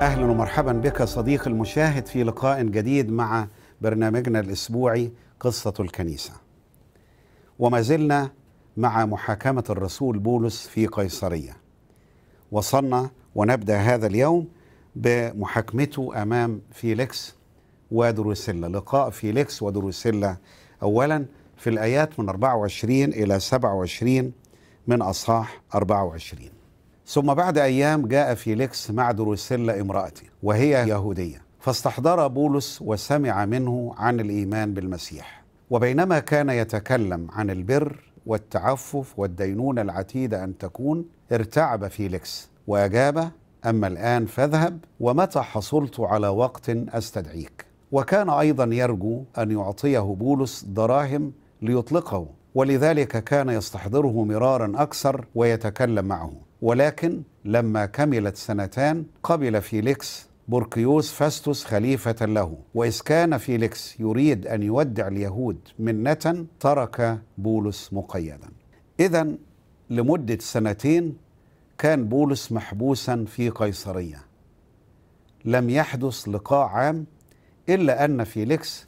اهلا ومرحبا بك صديقي المشاهد في لقاء جديد مع برنامجنا الاسبوعي قصه الكنيسه. وما زلنا مع محاكمه الرسول بولس في قيصريه. وصلنا ونبدأ هذا اليوم بمحاكمته أمام فيليكس ودروسيلا لقاء فيليكس ودروسيلا أولا في الآيات من 24 إلى 27 من أصحاح 24 ثم بعد أيام جاء فيليكس مع دروسيلا امرأته وهي يهودية فاستحضر بولس وسمع منه عن الإيمان بالمسيح وبينما كان يتكلم عن البر والتعفف والدينونة العتيدة أن تكون ارتعب فيليكس واجاب اما الان فاذهب ومتى حصلت على وقت استدعيك وكان ايضا يرجو ان يعطيه بولس دراهم ليطلقه ولذلك كان يستحضره مرارا اكثر ويتكلم معه ولكن لما كملت سنتان قبل فيليكس بوركيوس فاستوس خليفة له وإذ كان فيليكس يريد أن يودع اليهود منة ترك بولس مقيدا إذا لمدة سنتين كان بولس محبوسا في قيصرية لم يحدث لقاء عام إلا أن فيليكس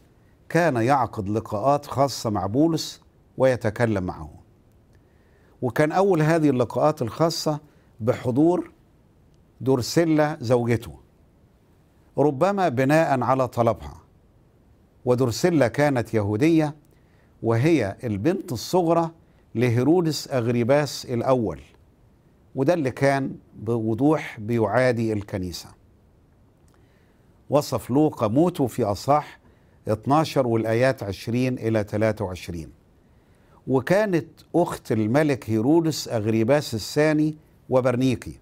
كان يعقد لقاءات خاصة مع بولس ويتكلم معه وكان أول هذه اللقاءات الخاصة بحضور دورسيلا زوجته ربما بناء على طلبها ودورسيلا كانت يهودية وهي البنت الصغرى لهيرودس أغريباس الأول وده اللي كان بوضوح بيعادي الكنيسة وصف لوقا موته في أصح 12 والآيات 20 إلى 23 وكانت أخت الملك هيرودس أغريباس الثاني وبرنيكي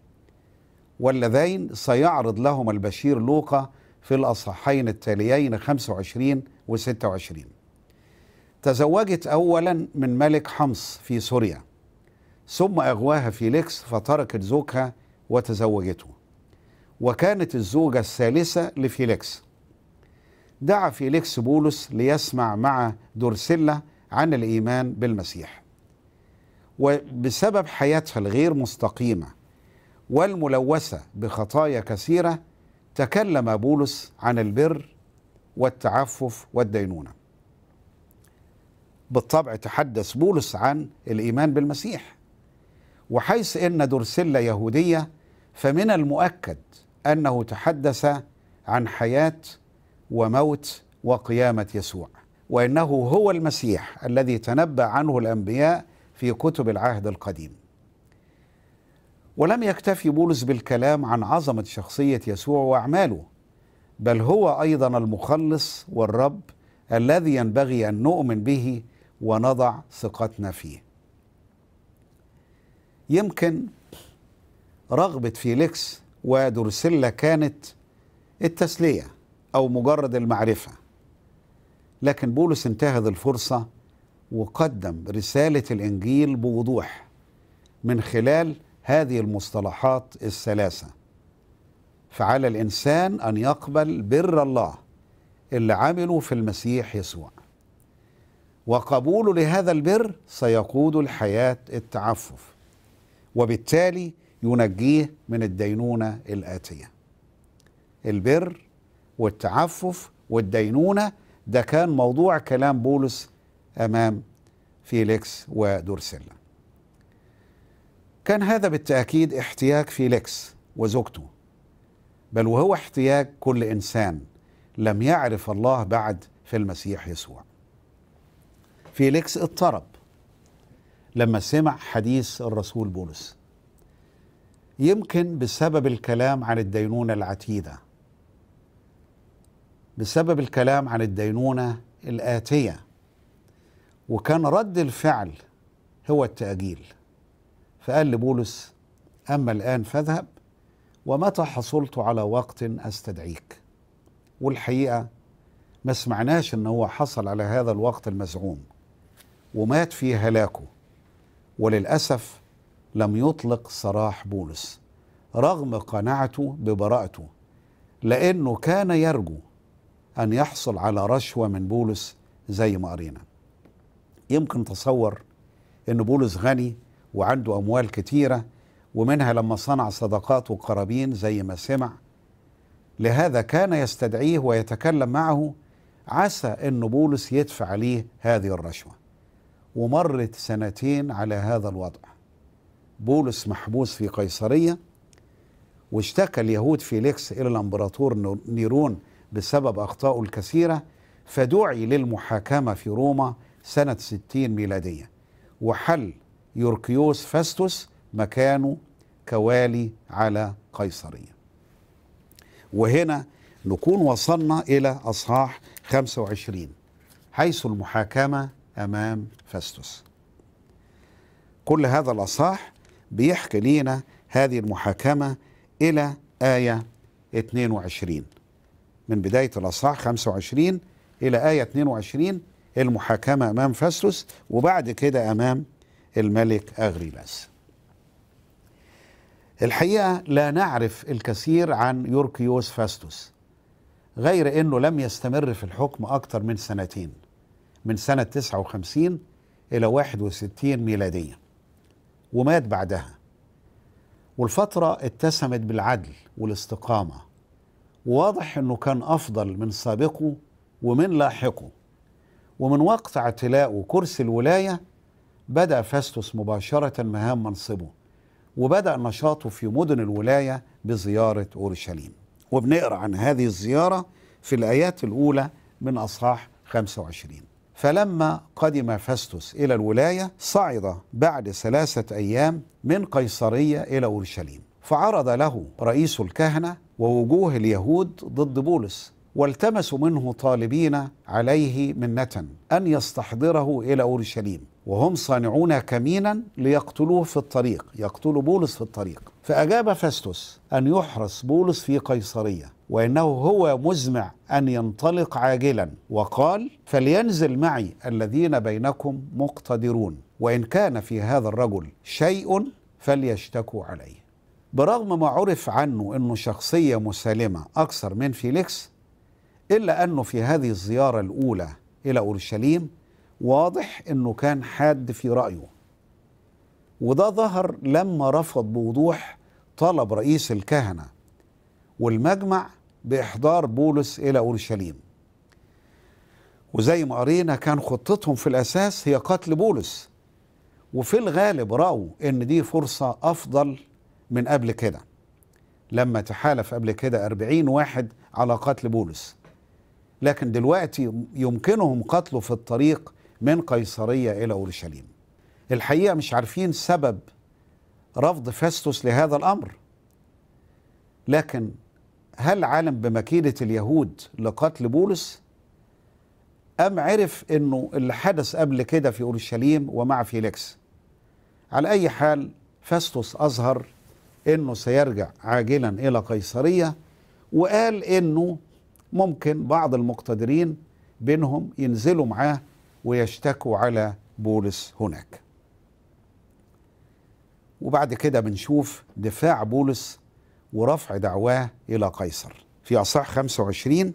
واللذين سيعرض لهما البشير لوقا في الأصحين التاليين 25 و 26 تزوجت أولا من ملك حمص في سوريا ثم أغواها فيليكس فتركت زوجها وتزوجته وكانت الزوجة الثالثة لفيليكس دعا فيليكس بولس ليسمع مع دورسيلا عن الإيمان بالمسيح وبسبب حياتها الغير مستقيمة والملوثة بخطايا كثيرة تكلم بولس عن البر والتعفف والدينونة بالطبع تحدث بولس عن الإيمان بالمسيح وحيث أن درسلة يهودية فمن المؤكد أنه تحدث عن حياة وموت وقيامة يسوع وأنه هو المسيح الذي تنبأ عنه الأنبياء في كتب العهد القديم ولم يكتفي بولس بالكلام عن عظمة شخصية يسوع وأعماله بل هو أيضا المخلص والرب الذي ينبغي أن نؤمن به ونضع ثقتنا فيه يمكن رغبة فيليكس ودرسيلا كانت التسلية أو مجرد المعرفة لكن بولس انتهز الفرصة وقدم رسالة الإنجيل بوضوح من خلال هذه المصطلحات الثلاثة فعلى الإنسان أن يقبل بر الله اللي عمله في المسيح يسوع وقبوله لهذا البر سيقود الحياة التعفف وبالتالي ينجيه من الدينونة الآتية البر والتعفف والدينونة ده كان موضوع كلام بولس أمام فيليكس ودورسيلا كان هذا بالتأكيد احتياج فيليكس وزوجته بل وهو احتياج كل إنسان لم يعرف الله بعد في المسيح يسوع فيليكس اضطرب لما سمع حديث الرسول بولس يمكن بسبب الكلام عن الدينونة العتيدة بسبب الكلام عن الدينونة الآتية وكان رد الفعل هو التأجيل فقال لبولس أما الآن فاذهب ومتى حصلت على وقت أستدعيك والحقيقة ما سمعناش أنه حصل على هذا الوقت المزعوم ومات في هلاكه وللأسف لم يطلق سراح بولس رغم قناعته ببراءته لأنه كان يرجو أن يحصل على رشوة من بولس زي ما قرينا يمكن تصور أن بولس غني وعنده أموال كتيرة ومنها لما صنع صدقات وقرابين زي ما سمع لهذا كان يستدعيه ويتكلم معه عسى أن بولس يدفع عليه هذه الرشوة ومرت سنتين على هذا الوضع بولس محبوس في قيصرية واشتكى اليهود فيليكس إلى الأمبراطور نيرون بسبب أخطائه الكثيرة فدعي للمحاكمة في روما سنة 60 ميلادية وحل يوركيوس فاستوس مكانه كوالي على قيصرية وهنا نكون وصلنا إلى أصحاح 25 حيث المحاكمة أمام فاستوس كل هذا الأصح بيحكي لينا هذه المحاكمة إلى آية 22 من بداية الاصح 25 إلى آية 22 المحاكمة أمام فاستوس وبعد كده أمام الملك أغريباس الحقيقة لا نعرف الكثير عن يوركيوس فاستوس غير أنه لم يستمر في الحكم أكثر من سنتين من سنة 59 إلى 61 ميلادية ومات بعدها والفترة اتسمت بالعدل والاستقامة وواضح أنه كان أفضل من سابقه ومن لاحقه ومن وقت اعتلاءه كرسي الولاية بدأ فاستوس مباشرة مهام منصبه وبدأ نشاطه في مدن الولاية بزيارة أورشليم وبنقرأ عن هذه الزيارة في الآيات الأولى من أصحاح 25 فلما قدم فاستوس إلى الولاية صعد بعد ثلاثة أيام من قيصرية إلى أورشليم فعرض له رئيس الكهنة ووجوه اليهود ضد بولس والتمسوا منه طالبين عليه منة أن يستحضره إلى أورشليم وهم صانعون كمينا ليقتلوه في الطريق يقتلوا بولس في الطريق فأجاب فاستوس أن يحرس بولس في قيصرية وإنه هو مزمع أن ينطلق عاجلا وقال فلينزل معي الذين بينكم مقتدرون وإن كان في هذا الرجل شيء فليشتكوا عليه برغم ما عرف عنه أنه شخصية مسالمة أكثر من فيليكس إلا أنه في هذه الزيارة الأولى إلى أورشليم واضح أنه كان حاد في رأيه وده ظهر لما رفض بوضوح طلب رئيس الكهنه والمجمع باحضار بولس الى اورشليم وزي ما قرينا كان خطتهم في الاساس هي قتل بولس وفي الغالب راوا ان دي فرصه افضل من قبل كده لما تحالف قبل كده 40 واحد على قتل بولس لكن دلوقتي يمكنهم قتله في الطريق من قيصريه الى اورشليم الحقيقه مش عارفين سبب رفض فاستوس لهذا الامر لكن هل علم بمكيده اليهود لقتل بولس ام عرف انه اللي حدث قبل كده في اورشليم ومع فيليكس على اي حال فاستوس اظهر انه سيرجع عاجلا الى قيصريه وقال انه ممكن بعض المقتدرين بينهم ينزلوا معاه ويشتكوا على بولس هناك وبعد كده بنشوف دفاع بولس ورفع دعواه إلى قيصر في أصح 25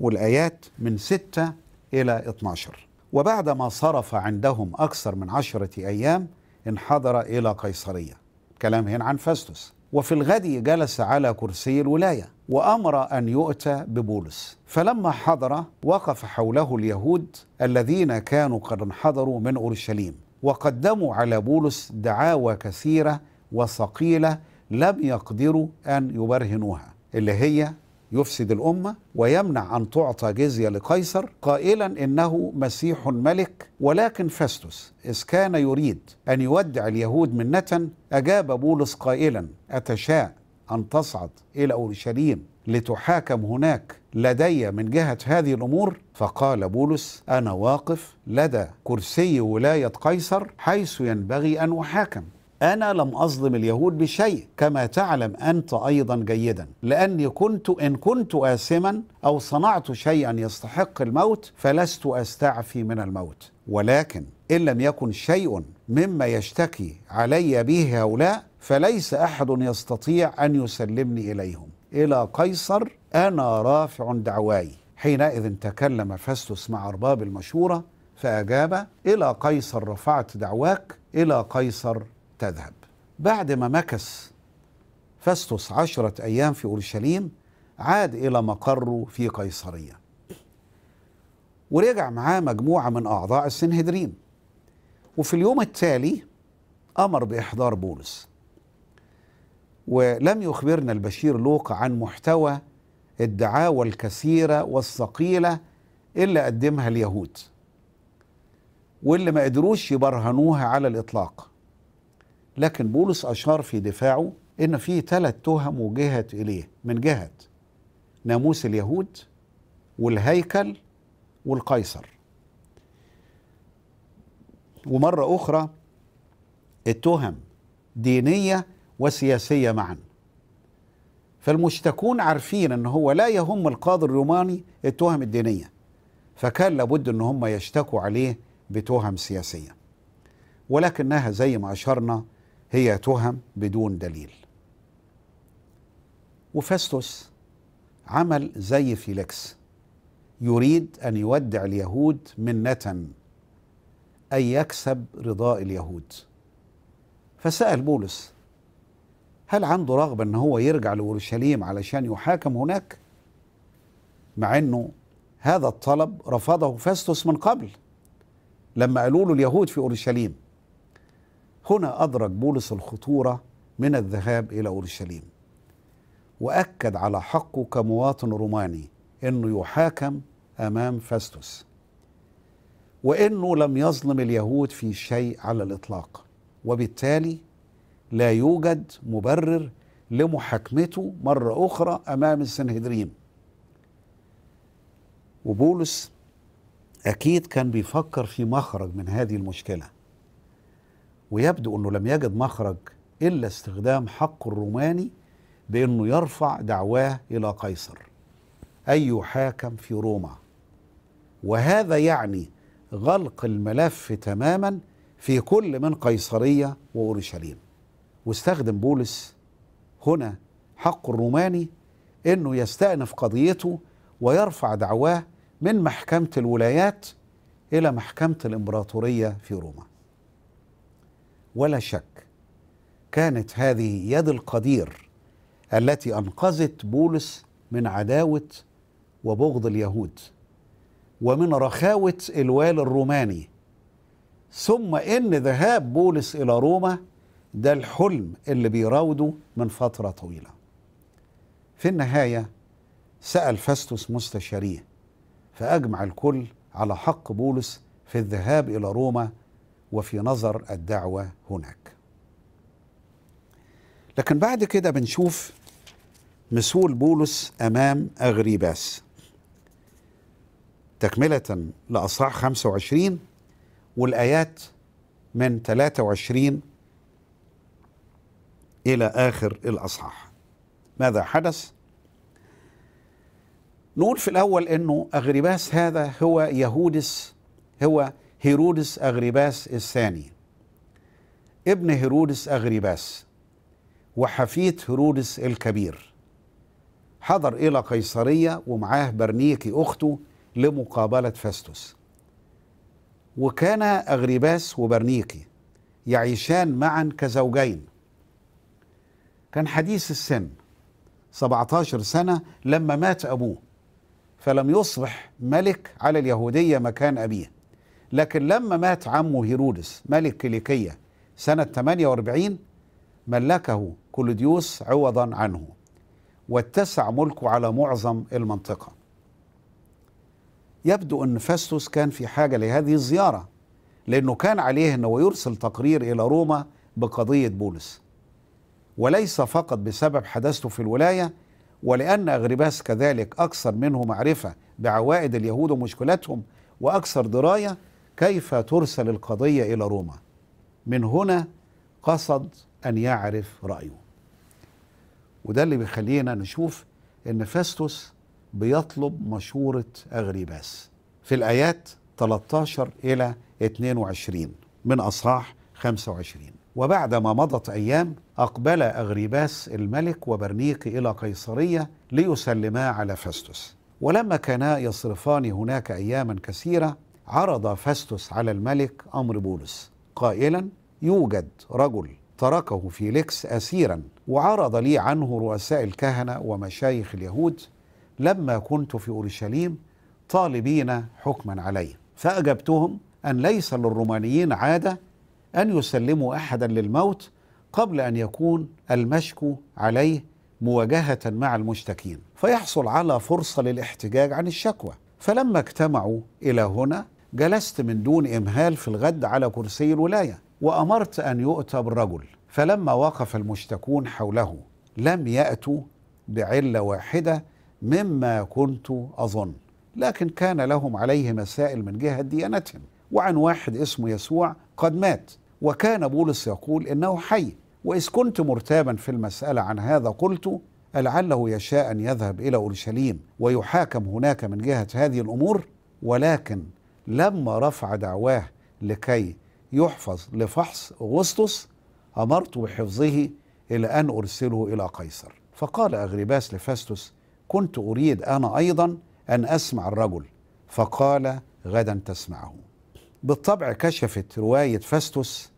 والآيات من 6 إلى 12 وبعدما صرف عندهم أكثر من عشرة أيام انحدر إلى قيصرية كلام هنا عن فاستوس وفي الغد جلس على كرسي الولاية وأمر أن يؤتى ببولس فلما حضر وقف حوله اليهود الذين كانوا قد انحدروا من أورشليم وقدموا على بولس دعاوى كثيره وثقيله لم يقدروا ان يبرهنوها اللي هي يفسد الامه ويمنع ان تعطى جزيه لقيصر قائلا انه مسيح ملك ولكن فاستوس اذ كان يريد ان يودع اليهود منه اجاب بولس قائلا اتشاء ان تصعد الى اورشليم لتحاكم هناك لدي من جهة هذه الأمور فقال بولس أنا واقف لدى كرسي ولاية قيصر حيث ينبغي أن أحاكم أنا لم أظلم اليهود بشيء كما تعلم أنت أيضا جيدا لأني كنت إن كنت آثما أو صنعت شيئا يستحق الموت فلست أستعفي من الموت ولكن إن لم يكن شيء مما يشتكي علي به هؤلاء فليس أحد يستطيع أن يسلمني إليهم إلى قيصر أنا رافع دعواي حينئذ تكلم فاستوس مع أرباب المشورة فأجاب إلى قيصر رفعت دعواك إلى قيصر تذهب بعد ما مكث فاستوس عشرة أيام في أورشليم عاد إلى مقره في قيصرية ورجع معاه مجموعة من أعضاء السنهدرين وفي اليوم التالي أمر بإحضار بولس ولم يخبرنا البشير لوقا عن محتوى الدعاوى الكثيرة والثقيلة اللي قدمها اليهود واللي ما قدروش يبرهنوها على الإطلاق لكن بولس أشار في دفاعه إن في ثلاث تهم وجهت إليه من جهة ناموس اليهود والهيكل والقيصر ومرة أخرى التهم دينية وسياسية معا فالمشتكون عارفين ان هو لا يهم القاضي الروماني التهم الدينية فكان لابد ان هم يشتكوا عليه بتهم سياسية ولكنها زي ما أشرنا هي تهم بدون دليل وفاستوس عمل زي فيليكس يريد أن يودع اليهود منة أي يكسب رضاء اليهود فسأل بولس هل عنده رغبة ان هو يرجع لأورشليم علشان يحاكم هناك مع انه هذا الطلب رفضه فاستوس من قبل لما قالوا له اليهود في أورشليم هنا أدرك بولس الخطورة من الذهاب إلى أورشليم وأكد على حقه كمواطن روماني أنه يحاكم أمام فاستوس وأنه لم يظلم اليهود في شيء على الإطلاق وبالتالي لا يوجد مبرر لمحاكمته مرة أخرى أمام السنهدرين وبولس أكيد كان بيفكر في مخرج من هذه المشكلة ويبدو أنه لم يجد مخرج إلا استخدام حق الروماني بأنه يرفع دعواه إلى قيصر أي يحاكم في روما وهذا يعني غلق الملف تماما في كل من قيصرية وأورشليم واستخدم بولس هنا حق الروماني انه يستأنف قضيته ويرفع دعواه من محكمة الولايات الى محكمة الامبراطورية في روما. ولا شك كانت هذه يد القدير التي انقذت بولس من عداوة وبغض اليهود ومن رخاوة الوالي الروماني ثم ان ذهاب بولس الى روما ده الحلم اللي بيراوده من فترة طويلة في النهاية سأل فاستوس مستشاريه فأجمع الكل على حق بولس في الذهاب إلى روما وفي نظر الدعوة هناك لكن بعد كده بنشوف مثول بولس أمام أغريباس تكملة لأصحاح 25 والآيات من 23 إلى آخر الأصحاح ماذا حدث؟ نقول في الأول أنه أغرباس هذا هو يهودس هو هيرودس أغرباس الثاني ابن هيرودس أغرباس وحفيد هيرودس الكبير حضر إلى قيصرية ومعاه برنيكي أخته لمقابلة فاستوس وكان أغرباس وبرنيكي يعيشان معا كزوجين كان حديث السن 17 سنة لما مات أبوه فلم يصبح ملك على اليهودية مكان أبيه لكن لما مات عمه هيرودس ملك كليكية سنة 48 ملكه كلوديوس عوضا عنه واتسع ملكه على معظم المنطقة يبدو أن فاستوس كان في حاجة لهذه الزيارة لأنه كان عليه أنه يرسل تقرير إلى روما بقضية بولس وليس فقط بسبب حدثته في الولاية ولأن أغرباس كذلك أكثر منه معرفة بعوائد اليهود ومشكلاتهم وأكثر دراية كيف ترسل القضية إلى روما من هنا قصد أن يعرف رأيه وده اللي بيخلينا نشوف أن فاستوس بيطلب مشورة اغرباس في الآيات 13 إلى 22 من أصحاح 25 وبعدما مضت أيام أقبل أغريباس الملك وبرنيقي إلى قيصرية ليسلما على فاستوس ولما كانا يصرفان هناك أياما كثيرة عرض فاستوس على الملك أمر بولس قائلا يوجد رجل تركه فيليكس أسيرا وعرض لي عنه رؤساء الكهنة ومشايخ اليهود لما كنت في أورشليم طالبين حكما عليه فأجبتهم أن ليس للرومانيين عادة أن يسلموا أحدا للموت قبل ان يكون المشكو عليه مواجهه مع المشتكين فيحصل على فرصه للاحتجاج عن الشكوى فلما اجتمعوا الى هنا جلست من دون امهال في الغد على كرسي الولايه وامرت ان يؤتى بالرجل فلما وقف المشتكون حوله لم ياتوا بعله واحده مما كنت اظن لكن كان لهم عليه مسائل من جهه ديانتهم وعن واحد اسمه يسوع قد مات وكان بولس يقول انه حي وإذ كنت مرتابا في المسألة عن هذا قلت لعله يشاء أن يذهب إلى أورشليم ويحاكم هناك من جهة هذه الأمور ولكن لما رفع دعواه لكي يحفظ لفحص أغسطس أمرت بحفظه إلى أن أرسله إلى قيصر فقال أغرباس لفاستوس كنت أريد أنا أيضا أن أسمع الرجل فقال غدا تسمعه بالطبع كشفت رواية فاستوس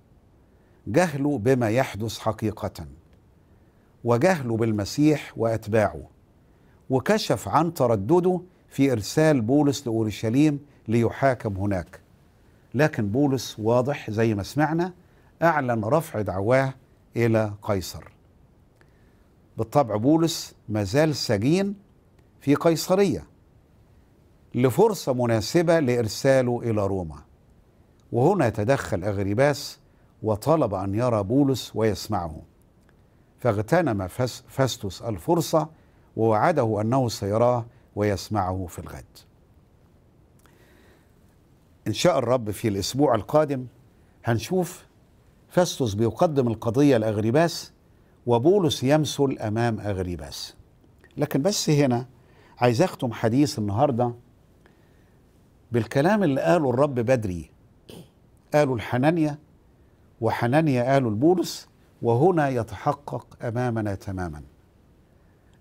جهله بما يحدث حقيقة وجهله بالمسيح وأتباعه وكشف عن تردده في إرسال بولس لأورشليم ليحاكم هناك لكن بولس واضح زي ما سمعنا أعلن رفع دعواه إلى قيصر بالطبع بولس ما زال سجين في قيصرية لفرصة مناسبة لإرساله إلى روما وهنا تدخل أغريباس وطلب أن يرى بولس ويسمعه فاغتنم فاستوس الفرصة ووعده أنه سيراه ويسمعه في الغد إن شاء الرب في الأسبوع القادم هنشوف فاستوس بيقدم القضية لأغريباس وبولس يمثل أمام أغريباس لكن بس هنا عايز أختم حديث النهاردة بالكلام اللي قاله الرب بدري قالوا الحنانية وحنانيا قالوا لبولس وهنا يتحقق امامنا تماما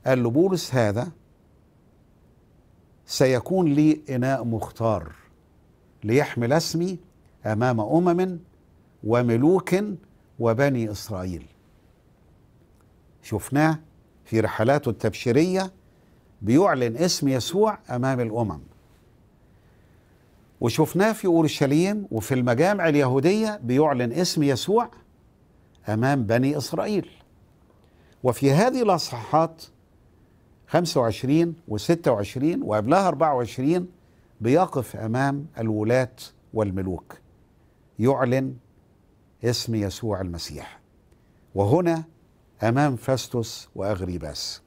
قال لبولس هذا سيكون لي اناء مختار ليحمل اسمي امام امم وملوك وبني اسرائيل شفناه في رحلاته التبشيريه بيعلن اسم يسوع امام الامم وشفناه في اورشليم وفي المجامع اليهوديه بيعلن اسم يسوع امام بني اسرائيل وفي هذه الاصحاحات 25 و26 وقبلها 24 بيقف امام الولاة والملوك يعلن اسم يسوع المسيح وهنا امام فاستوس واغريباس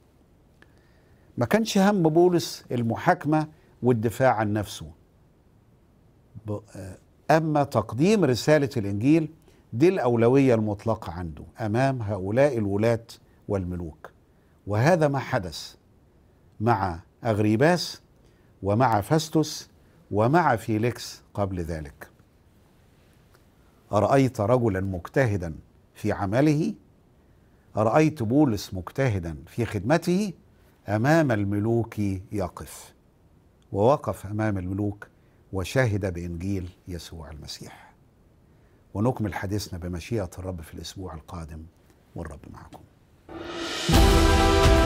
ما كانش هم بولس المحاكمه والدفاع عن نفسه أما تقديم رسالة الإنجيل دي الأولوية المطلقة عنده أمام هؤلاء الولاة والملوك وهذا ما حدث مع أغريباس ومع فاستوس ومع فيليكس قبل ذلك أرأيت رجلا مجتهدا في عمله أرأيت بولس مجتهدا في خدمته أمام الملوك يقف ووقف أمام الملوك وشهد بإنجيل يسوع المسيح ونكمل حديثنا بمشيئة الرب في الأسبوع القادم والرب معكم thank you